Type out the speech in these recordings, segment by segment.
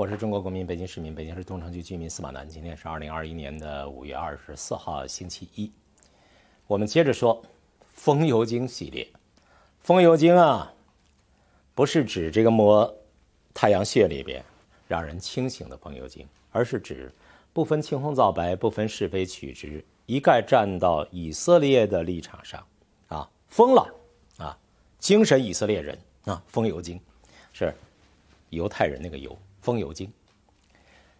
我是中国公民、北京市民、北京市东城区居民司马南。今天是二零二一年的五月二十四号，星期一。我们接着说“风油精”系列。风油精啊，不是指这个抹太阳穴里边让人清醒的风油精，而是指不分青红皂白、不分是非曲直，一概站到以色列的立场上啊，疯了啊！精神以色列人啊，风油精是犹太人那个犹。风油精。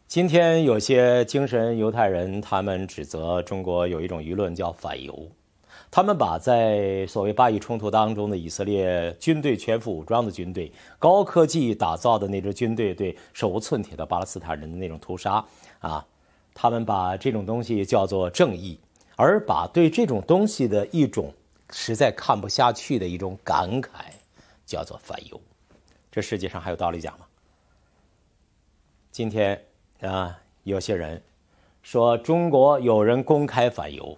今天有些精神犹太人，他们指责中国有一种舆论叫反犹。他们把在所谓巴以冲突当中的以色列军队、全副武装的军队、高科技打造的那支军队对手无寸铁的巴勒斯坦人的那种屠杀啊，他们把这种东西叫做正义，而把对这种东西的一种实在看不下去的一种感慨叫做反犹。这世界上还有道理讲吗？今天啊，有些人说中国有人公开反犹，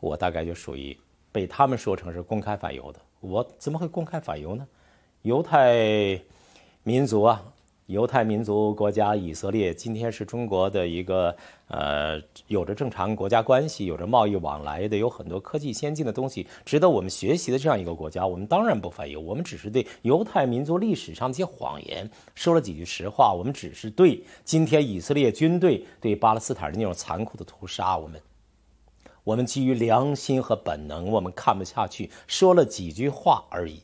我大概就属于被他们说成是公开反犹的。我怎么会公开反犹呢？犹太民族啊。犹太民族国家以色列，今天是中国的一个呃，有着正常国家关系、有着贸易往来的、有很多科技先进的东西，值得我们学习的这样一个国家。我们当然不反犹，我们只是对犹太民族历史上一些谎言说了几句实话。我们只是对今天以色列军队对巴勒斯坦的那种残酷的屠杀，我们我们基于良心和本能，我们看不下去，说了几句话而已。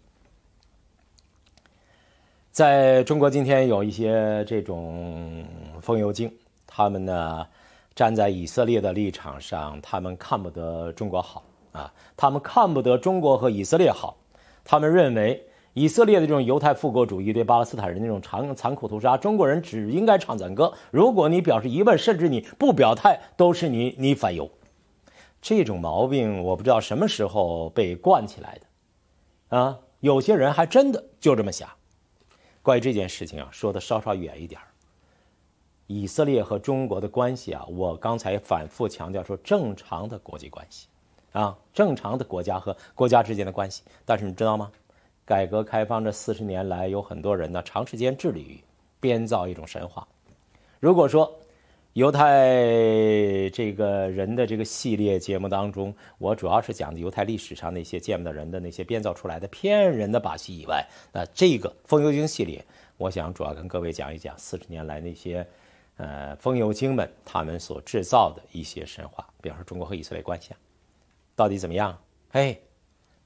在中国今天有一些这种风油精，他们呢站在以色列的立场上，他们看不得中国好啊，他们看不得中国和以色列好，他们认为以色列的这种犹太复国主义对巴勒斯坦人那种残残酷屠杀，中国人只应该唱赞歌。如果你表示疑问，甚至你不表态，都是你你反犹。这种毛病我不知道什么时候被惯起来的，啊，有些人还真的就这么想。关于这件事情啊，说的稍稍远一点儿。以色列和中国的关系啊，我刚才反复强调说，正常的国际关系，啊，正常的国家和国家之间的关系。但是你知道吗？改革开放这四十年来，有很多人呢，长时间致力于编造一种神话。如果说，犹太这个人的这个系列节目当中，我主要是讲的犹太历史上那些见不得人的那些编造出来的骗人的把戏以外，那这个风油精系列，我想主要跟各位讲一讲四十年来那些，呃，风油精们他们所制造的一些神话，比方说中国和以色列关系到底怎么样？嘿，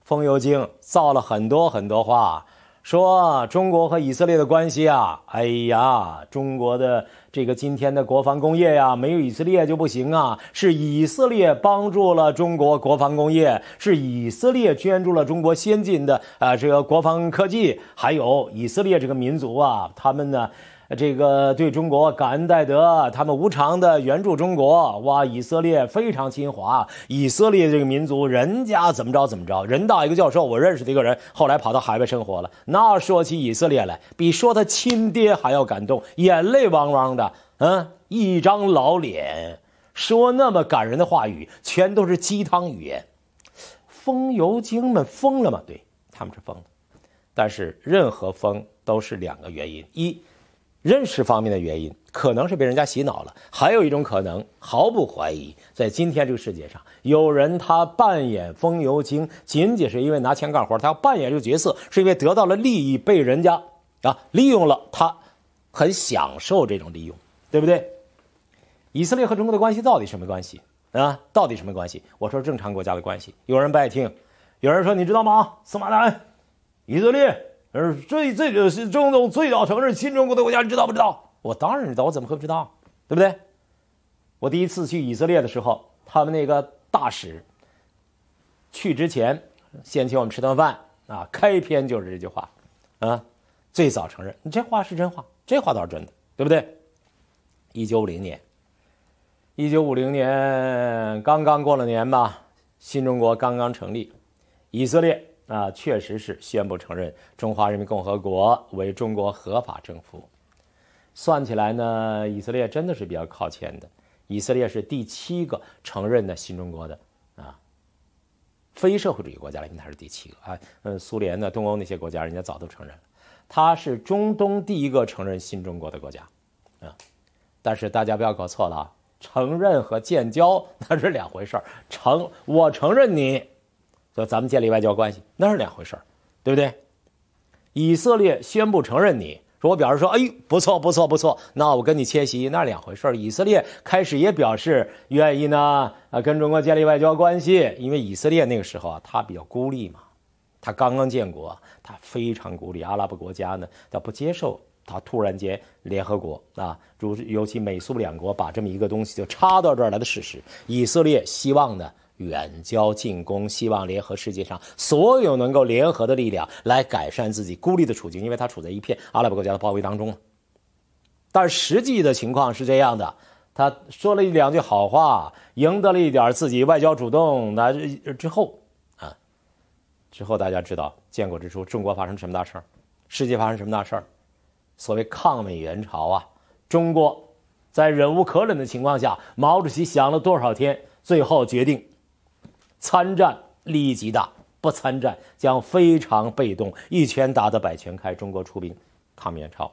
风油精造了很多很多话。说中国和以色列的关系啊，哎呀，中国的这个今天的国防工业呀，没有以色列就不行啊！是以色列帮助了中国国防工业，是以色列捐助了中国先进的啊这个国防科技，还有以色列这个民族啊，他们呢？这个对中国感恩戴德，他们无偿的援助中国，哇！以色列非常亲华，以色列这个民族，人家怎么着怎么着，人大一个教授，我认识的一个人，后来跑到海外生活了。那说起以色列来，比说他亲爹还要感动，眼泪汪汪的，嗯，一张老脸，说那么感人的话语，全都是鸡汤语言。风油精们疯了吗？对，他们是疯了，但是任何疯都是两个原因，一。认识方面的原因，可能是被人家洗脑了。还有一种可能，毫不怀疑，在今天这个世界上，有人他扮演风油精，仅仅是因为拿钱干活他要扮演这个角色，是因为得到了利益，被人家啊利用了。他很享受这种利用，对不对？以色列和中国的关系到底什么关系啊？到底什么关系？我说正常国家的关系。有人不爱听，有人说你知道吗？司马南，以色列。而最最个是中东最早承认新中国的国家，你知道不知道？我当然知道，我怎么会不知道？对不对？我第一次去以色列的时候，他们那个大使去之前，先请我们吃顿饭啊，开篇就是这句话啊，最早承认，你这话是真话，这话倒是真的，对不对？一九五零年，一九五零年刚刚过了年吧，新中国刚刚成立，以色列。啊，确实是宣布承认中华人民共和国为中国合法政府。算起来呢，以色列真的是比较靠前的。以色列是第七个承认的新中国的啊，非社会主义国家了，面为它是第七个啊。嗯，苏联呢，东欧那些国家人家早都承认了。它是中东第一个承认新中国的国家啊。但是大家不要搞错了，承认和建交 那是两回事儿。承，我承认你。说咱们建立外交关系那是两回事儿，对不对？以色列宣布承认你说我表示说哎不错不错不错，那我跟你迁徙那是两回事儿。以色列开始也表示愿意呢，啊跟中国建立外交关系，因为以色列那个时候啊他比较孤立嘛，他刚刚建国，他非常孤立。阿拉伯国家呢他不接受，他突然间联合国啊，如尤其美苏两国把这么一个东西就插到这儿来的事实，以色列希望呢。远交近攻，希望联合世界上所有能够联合的力量来改善自己孤立的处境，因为他处在一片阿拉伯国家的包围当中。但实际的情况是这样的，他说了一两句好话，赢得了一点自己外交主动。那之后啊，之后大家知道建国之初中国发生什么大事儿，世界发生什么大事儿？所谓抗美援朝啊，中国在忍无可忍的情况下，毛主席想了多少天，最后决定。参战利益极大，不参战将非常被动。一拳打得百拳开，中国出兵抗美援朝。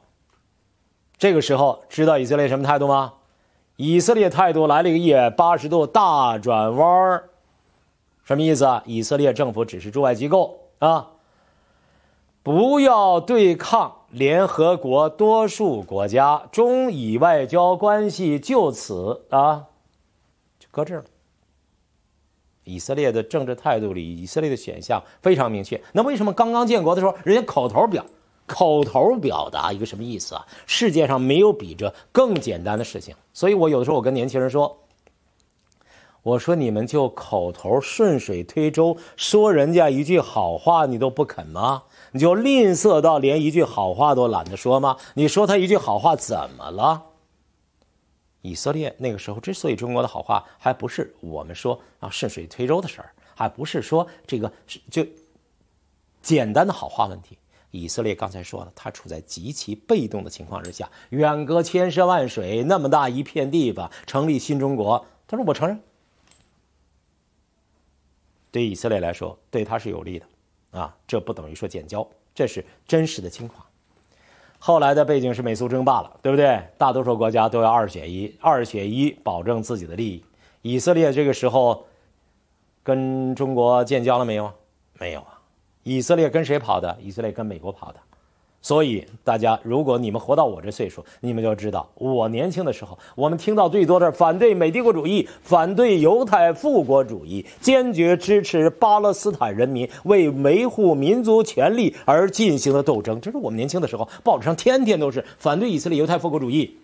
这个时候知道以色列什么态度吗？以色列态度来了一个一百八十度大转弯儿，什么意思？啊？以色列政府只是驻外机构啊，不要对抗联合国多数国家，中以外交关系就此啊就搁这儿了。以色列的政治态度里，以色列的选项非常明确。那为什么刚刚建国的时候，人家口头表、口头表达一个什么意思啊？世界上没有比这更简单的事情。所以我有的时候我跟年轻人说，我说你们就口头顺水推舟说人家一句好话，你都不肯吗？你就吝啬到连一句好话都懒得说吗？你说他一句好话怎么了？以色列那个时候之所以中国的好话还不是我们说啊顺水推舟的事儿，还不是说这个就简单的好话问题。以色列刚才说了，他处在极其被动的情况之下，远隔千山万水，那么大一片地方成立新中国，他说我承认，对以色列来说对他是有利的啊，这不等于说减交，这是真实的情况。后来的背景是美苏争霸了，对不对？大多数国家都要二选一，二选一保证自己的利益。以色列这个时候跟中国建交了没有？没有啊！以色列跟谁跑的？以色列跟美国跑的。所以，大家如果你们活到我这岁数，你们就知道我年轻的时候，我们听到最多的反对美帝国主义，反对犹太复国主义，坚决支持巴勒斯坦人民为维护民族权利而进行的斗争。这是我们年轻的时候报纸上天天都是反对以色列犹太复国主义。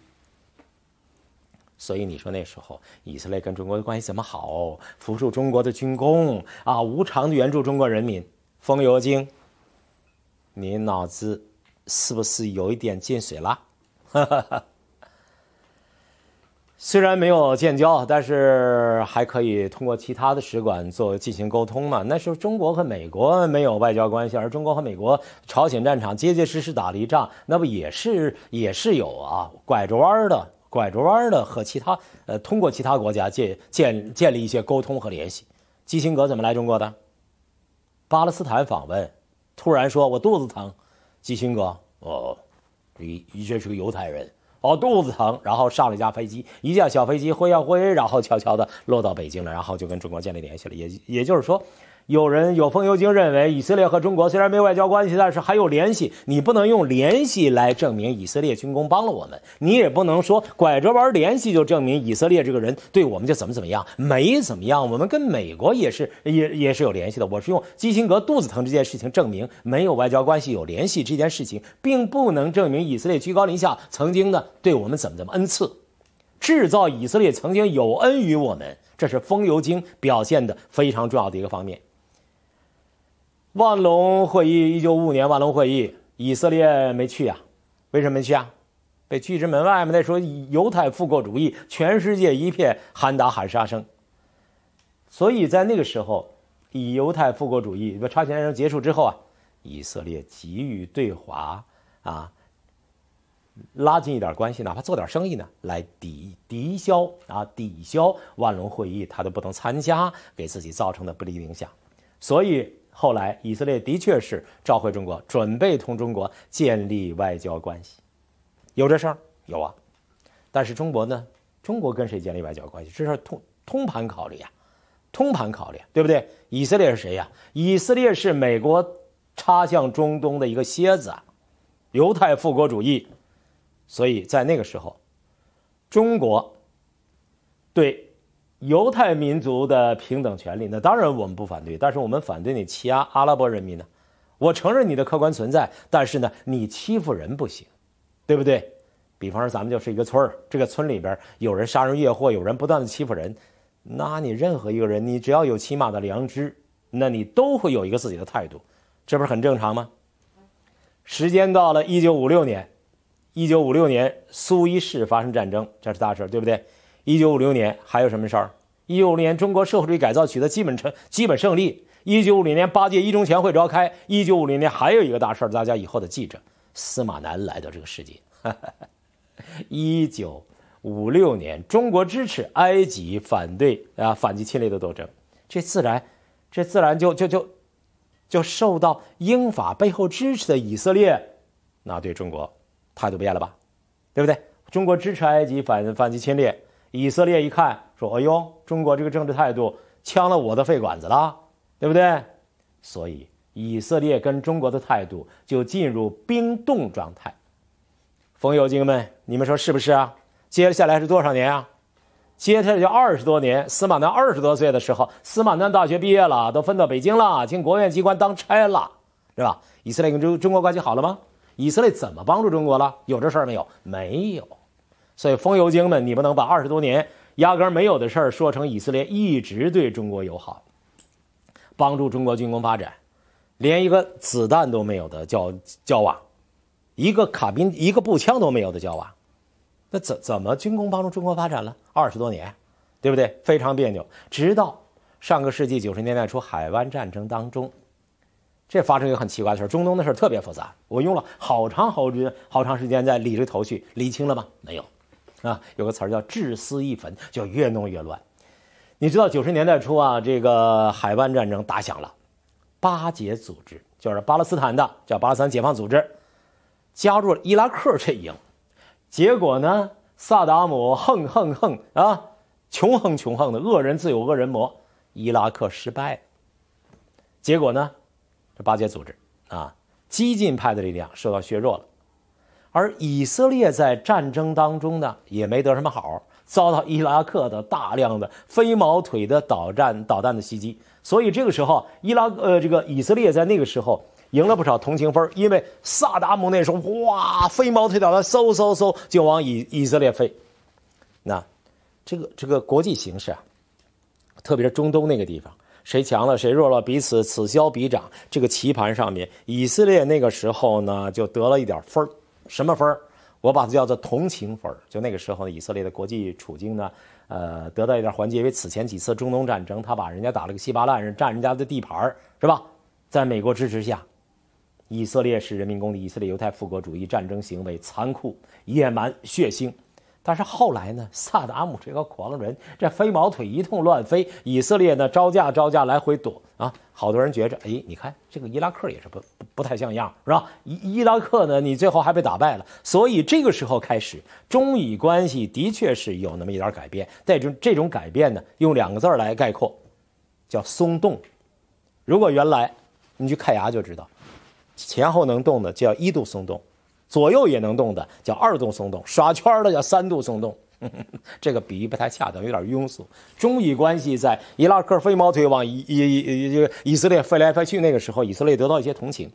所以你说那时候以色列跟中国的关系怎么好？扶助中国的军工啊，无偿的援助中国人民，风油精。你脑子。是不是有一点进水了？虽然没有建交，但是还可以通过其他的使馆做进行沟通嘛。那时候中国和美国没有外交关系，而中国和美国朝鲜战场结结实实打了一仗，那不也是也是有啊拐着弯的、拐着弯的和其他呃通过其他国家建建建立一些沟通和联系。基辛格怎么来中国的？巴勒斯坦访问，突然说我肚子疼，基辛格。哦，一一这是个犹太人哦，肚子疼，然后上了一架飞机，一架小飞机，挥呀挥，然后悄悄的落到北京了，然后就跟中国建立联系了，也也就是说。有人有风油精认为，以色列和中国虽然没外交关系，但是还有联系。你不能用联系来证明以色列军工帮了我们，你也不能说拐着弯联系就证明以色列这个人对我们就怎么怎么样，没怎么样。我们跟美国也是也也是有联系的。我是用基辛格肚子疼这件事情证明，没有外交关系有联系这件事情并不能证明以色列居高临下曾经呢对我们怎么怎么恩赐，制造以色列曾经有恩于我们，这是风油精表现的非常重要的一个方面。万隆会议，一九五五年万隆会议，以色列没去啊？为什么没去啊？被拒之门外嘛。再说犹太复国主义，全世界一片喊打喊杀声。所以在那个时候，以犹太复国主义，不，朝鲜战争结束之后啊，以色列急于对华啊拉近一点关系，哪怕做点生意呢，来抵抵消啊抵消万隆会议他都不能参加给自己造成的不利影响。所以。后来，以色列的确是召回中国，准备同中国建立外交关系，有这事儿？有啊。但是中国呢？中国跟谁建立外交关系？这是通通盘考虑呀，通盘考虑，对不对？以色列是谁呀？以色列是美国插向中东的一个蝎子，啊，犹太复国主义。所以在那个时候，中国对。犹太民族的平等权利，那当然我们不反对，但是我们反对你欺压阿拉伯人民呢。我承认你的客观存在，但是呢，你欺负人不行，对不对？比方说咱们就是一个村儿，这个村里边有人杀人越货，有人不断的欺负人，那你任何一个人，你只要有起码的良知，那你都会有一个自己的态度，这不是很正常吗？时间到了一九五六年，一九五六年苏伊士发生战争，这是大事，对不对？一九五六年还有什么事儿？一九五六年，中国社会主义改造取得基本成基本胜利。一九五零年八届一中全会召开。一九五零年还有一个大事儿，大家以后得记着：司马南来到这个世界。一九五六年，中国支持埃及反对啊反击侵略的斗争，这自然，这自然就就就就受到英法背后支持的以色列，那对中国态度变了吧？对不对？中国支持埃及反反击侵略。以色列一看，说：“哎呦，中国这个政治态度呛了我的肺管子了，对不对？”所以，以色列跟中国的态度就进入冰冻状态。冯友静们，你们说是不是啊？接下来是多少年啊？接下来就二十多年。司马南二十多岁的时候，司马南大学毕业了，都分到北京了，进国务院机关当差了，是吧？以色列跟中中国关系好了吗？以色列怎么帮助中国了？有这事儿没有？没有。所以，风油精们，你不能把二十多年压根没有的事儿说成以色列一直对中国友好，帮助中国军工发展，连一个子弹都没有的交交往，一个卡宾一个步枪都没有的交往，那怎怎么军工帮助中国发展了二十多年，对不对？非常别扭。直到上个世纪九十年代初海湾战争当中，这发生一个很奇怪的事中东的事特别复杂，我用了好长好长好长时间在理着头绪，理清了吗？没有。啊，有个词儿叫“治私一焚”，就越弄越乱。你知道九十年代初啊，这个海湾战争打响了，巴解组织就是巴勒斯坦的，叫巴勒斯坦解放组织，加入了伊拉克阵营。结果呢，萨达姆横横横啊，穷横穷横的，恶人自有恶人磨，伊拉克失败。结果呢，这巴解组织啊，激进派的力量受到削弱了。而以色列在战争当中呢，也没得什么好，遭到伊拉克的大量的飞毛腿的导弹、导弹的袭击。所以这个时候，伊拉呃，这个以色列在那个时候赢了不少同情分，因为萨达姆那时候哇，飞毛腿导弹嗖嗖嗖就往以以色列飞。那，这个这个国际形势啊，特别是中东那个地方，谁强了谁弱了，彼此此消彼长。这个棋盘上面，以色列那个时候呢，就得了一点分儿。什么分儿？我把它叫做同情分儿。就那个时候，以色列的国际处境呢，呃，得到一点缓解，因为此前几次中东战争，他把人家打了个稀巴烂，人占人家的地盘儿，是吧？在美国支持下，以色列是人民公敌。以色列犹太复国主义战争行为残酷、野蛮、血腥。但是后来呢？萨达姆这个狂人，这飞毛腿一通乱飞，以色列呢招架招架，来回躲啊。好多人觉着，哎，你看这个伊拉克也是不不不太像样，是吧？伊伊拉克呢，你最后还被打败了。所以这个时候开始，中以关系的确是有那么一点改变。这是这种改变呢，用两个字来概括，叫松动。如果原来你去看牙就知道，前后能动的叫一度松动。左右也能动的叫二度松动，耍圈的叫三度松动，这个比喻不太恰当，有点庸俗。中以关系在伊拉克飞毛腿往以以以以以色列飞来飞去，那个时候以色列得到一些同情，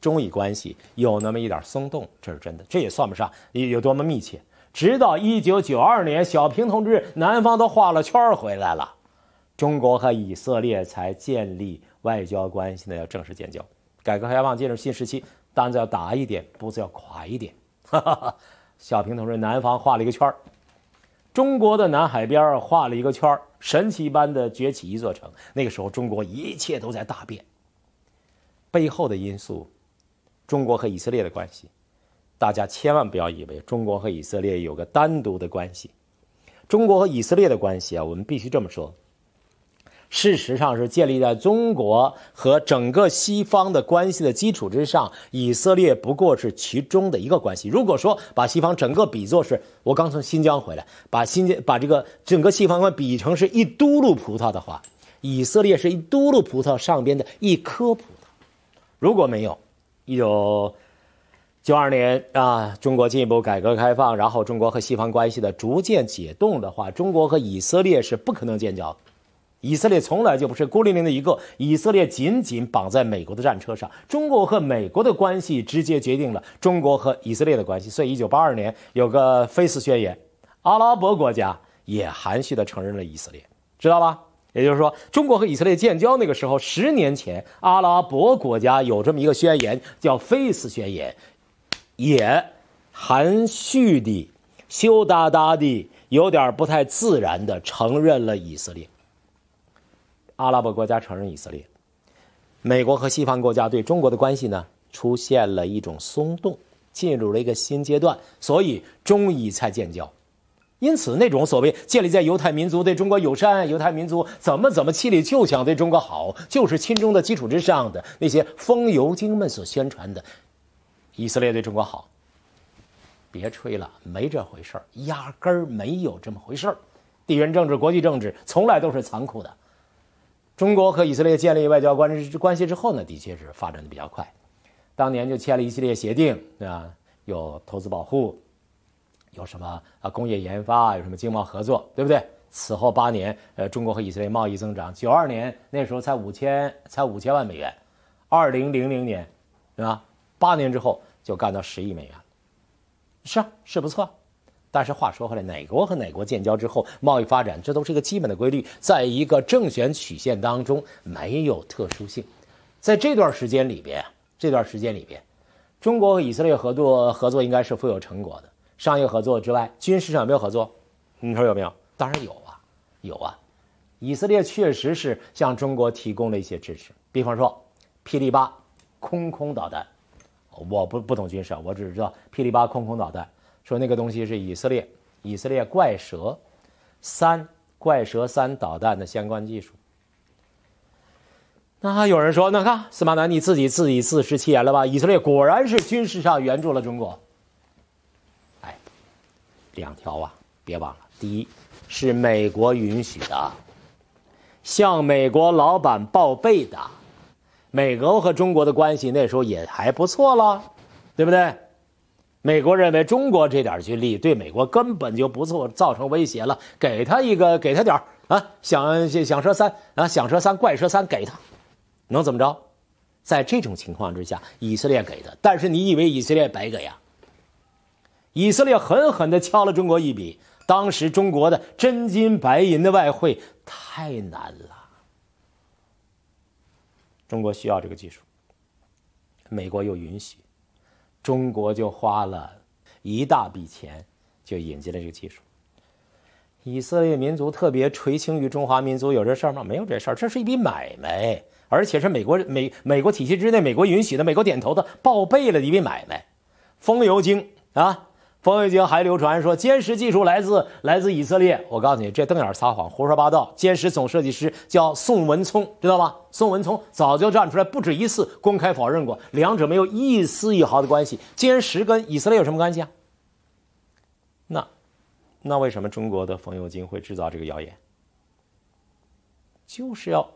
中以关系有那么一点松动，这是真的，这也算不上有多么密切。直到一九九二年，小平同志南方都画了圈回来了，中国和以色列才建立外交关系呢，要正式建交。改革开放进入新时期。胆子要大一点，步子要快一点。哈哈哈，小平同志，南方画了一个圈儿，中国的南海边画了一个圈儿，神奇般的崛起一座城。那个时候，中国一切都在大变。背后的因素，中国和以色列的关系，大家千万不要以为中国和以色列有个单独的关系。中国和以色列的关系啊，我们必须这么说。事实上是建立在中国和整个西方的关系的基础之上，以色列不过是其中的一个关系。如果说把西方整个比作是，我刚从新疆回来，把新疆把这个整个西方比成是一嘟噜葡萄的话，以色列是一嘟噜葡萄上边的一颗葡萄。如果没有，一九九二年啊，中国进一步改革开放，然后中国和西方关系的逐渐解冻的话，中国和以色列是不可能建交。以色列从来就不是孤零零的一个，以色列紧紧绑在美国的战车上。中国和美国的关系直接决定了中国和以色列的关系。所以，一九八二年有个《菲斯宣言》，阿拉伯国家也含蓄地承认了以色列，知道吧？也就是说，中国和以色列建交那个时候，十年前，阿拉伯国家有这么一个宣言，叫《菲斯宣言》，也含蓄地、羞答答地、有点不太自然地承认了以色列。阿拉伯国家承认以色列，美国和西方国家对中国的关系呢，出现了一种松动，进入了一个新阶段，所以中以才建交。因此，那种所谓建立在犹太民族对中国友善、犹太民族怎么怎么气力就想对中国好，就是亲中的基础之上的那些风油精们所宣传的，以色列对中国好。别吹了，没这回事儿，压根儿没有这么回事儿。地缘政治、国际政治从来都是残酷的。中国和以色列建立外交关关系之后呢，的确是发展的比较快，当年就签了一系列协定，对吧？有投资保护，有什么啊工业研发，有什么经贸合作，对不对？此后八年，呃，中国和以色列贸易增长，九二年那时候才五千，才五千万美元，二零零零年，对吧？八年之后就干到十亿美元是啊，是不错。但是话说回来，哪国和哪国建交之后，贸易发展，这都是一个基本的规律，在一个正弦曲线当中没有特殊性。在这段时间里边，这段时间里边，中国和以色列合作合作应该是富有成果的。商业合作之外，军事上有没有合作？你说有没有？当然有啊，有啊。以色列确实是向中国提供了一些支持，比方说霹雳八空空导弹。我不不懂军事，我只知道霹雳八空空导弹。说那个东西是以色列，以色列怪蛇，三怪蛇三导弹的相关技术。那有人说，那看司马南你自己自己自食其言了吧？以色列果然是军事上援助了中国。哎，两条啊，别忘了，第一是美国允许的，向美国老板报备的。美国和中国的关系那时候也还不错了，对不对？美国认为中国这点军力对美国根本就不造造成威胁了，给他一个，给他点啊，想想说三啊，想说三，怪说三，给他，能怎么着？在这种情况之下，以色列给的，但是你以为以色列白给呀？以色列狠狠地敲了中国一笔，当时中国的真金白银的外汇太难了，中国需要这个技术，美国又允许。中国就花了一大笔钱，就引进了这个技术。以色列民族特别垂青于中华民族，有这事儿吗？没有这事儿，这是一笔买卖，而且是美国美美国体系之内，美国允许的，美国点头的，报备了一笔买卖，风油精啊。风油精还流传说歼十技术来自来自以色列，我告诉你，这瞪眼撒谎，胡说八道。歼十总设计师叫宋文聪，知道吗？宋文聪早就站出来不止一次公开否认过，两者没有一丝一毫的关系。歼十跟以色列有什么关系啊？那，那为什么中国的冯油精会制造这个谣言？就是要，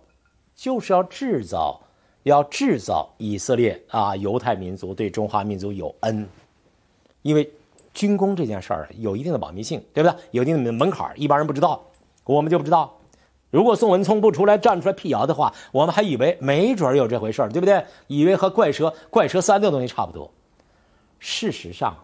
就是要制造，要制造以色列啊犹太民族对中华民族有恩，因为。军工这件事儿有一定的保密性，对不对？有一定的门槛，一般人不知道，我们就不知道。如果宋文聪不出来站出来辟谣的话，我们还以为没准有这回事儿，对不对？以为和怪车、怪车三的东西差不多。事实上，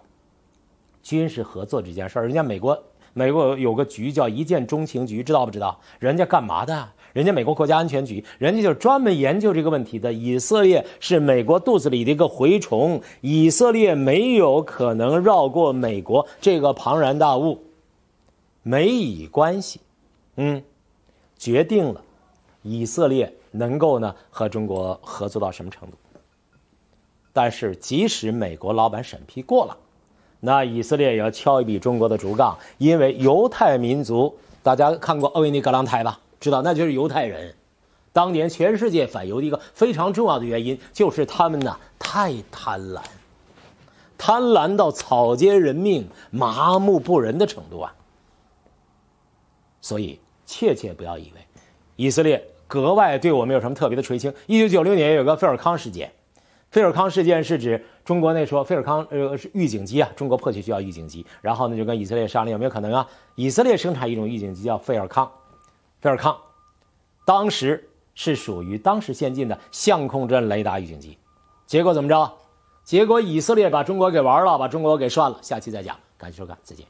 军事合作这件事儿，人家美国。美国有个局叫一见钟情局，知道不知道？人家干嘛的？人家美国国家安全局，人家就专门研究这个问题的。以色列是美国肚子里的一个蛔虫，以色列没有可能绕过美国这个庞然大物。美以关系，嗯，决定了以色列能够呢和中国合作到什么程度。但是，即使美国老板审批过了。那以色列也要敲一笔中国的竹杠，因为犹太民族，大家看过《欧维尼格朗台》吧？知道，那就是犹太人。当年全世界反犹的一个非常重要的原因，就是他们呢太贪婪，贪婪到草菅人命、麻木不仁的程度啊。所以，切切不要以为以色列格外对我们有什么特别的垂青。一九九六年有个费尔康事件，费尔康事件是指。中国那说费尔康呃是预警机啊，中国迫切需要预警机，然后呢就跟以色列商量有没有可能啊？以色列生产一种预警机叫费尔康，费尔康，当时是属于当时先进的相控阵雷达预警机。结果怎么着？结果以色列把中国给玩了，把中国给涮了。下期再讲，感谢收看，再见。